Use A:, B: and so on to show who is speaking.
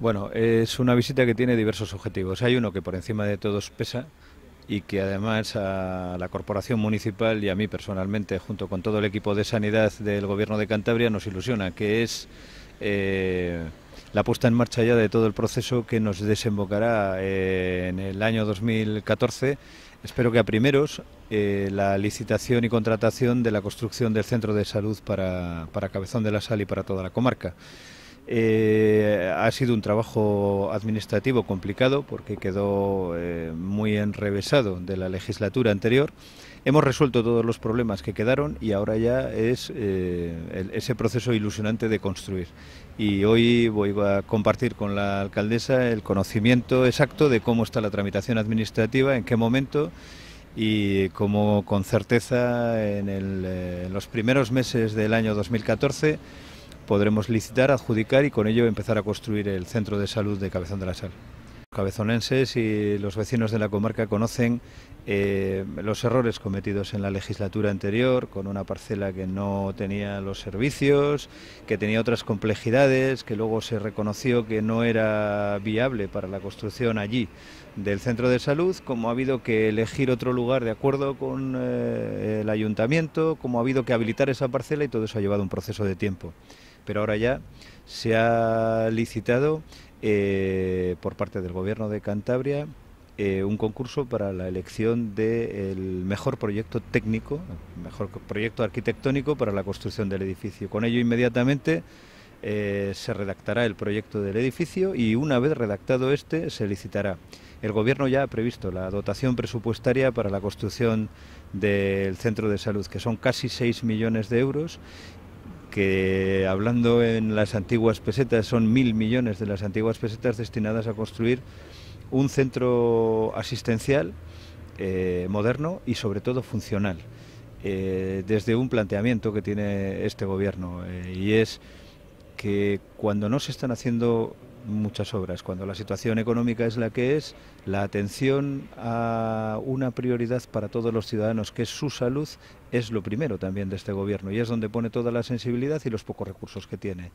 A: Bueno, es una visita que tiene diversos objetivos. Hay uno que por encima de todos pesa y que además a la Corporación Municipal y a mí personalmente, junto con todo el equipo de sanidad del Gobierno de Cantabria, nos ilusiona, que es eh, la puesta en marcha ya de todo el proceso que nos desembocará eh, en el año 2014. Espero que a primeros eh, la licitación y contratación de la construcción del centro de salud para, para Cabezón de la Sal y para toda la comarca. Eh, ha sido un trabajo administrativo complicado porque quedó eh, muy enrevesado de la legislatura anterior. Hemos resuelto todos los problemas que quedaron y ahora ya es eh, ese proceso ilusionante de construir. Y hoy voy a compartir con la alcaldesa el conocimiento exacto de cómo está la tramitación administrativa, en qué momento y cómo con certeza en los primeros meses del año 2014 podremos licitar, adjudicar y con ello empezar a construir el centro de salud de Cabezón de la Sal. Los Cabezonenses y los vecinos de la comarca conocen eh, los errores cometidos en la legislatura anterior, con una parcela que no tenía los servicios, que tenía otras complejidades, que luego se reconoció que no era viable para la construcción allí del centro de salud, como ha habido que elegir otro lugar de acuerdo con eh, el ayuntamiento, como ha habido que habilitar esa parcela y todo eso ha llevado un proceso de tiempo pero ahora ya se ha licitado eh, por parte del Gobierno de Cantabria eh, un concurso para la elección del mejor proyecto técnico, mejor proyecto arquitectónico para la construcción del edificio. Con ello inmediatamente eh, se redactará el proyecto del edificio y una vez redactado este se licitará. El Gobierno ya ha previsto la dotación presupuestaria para la construcción del centro de salud, que son casi 6 millones de euros, que hablando en las antiguas pesetas, son mil millones de las antiguas pesetas destinadas a construir un centro asistencial eh, moderno y sobre todo funcional, eh, desde un planteamiento que tiene este gobierno eh, y es que cuando no se están haciendo muchas obras. Cuando la situación económica es la que es, la atención a una prioridad para todos los ciudadanos, que es su salud, es lo primero también de este gobierno y es donde pone toda la sensibilidad y los pocos recursos que tiene.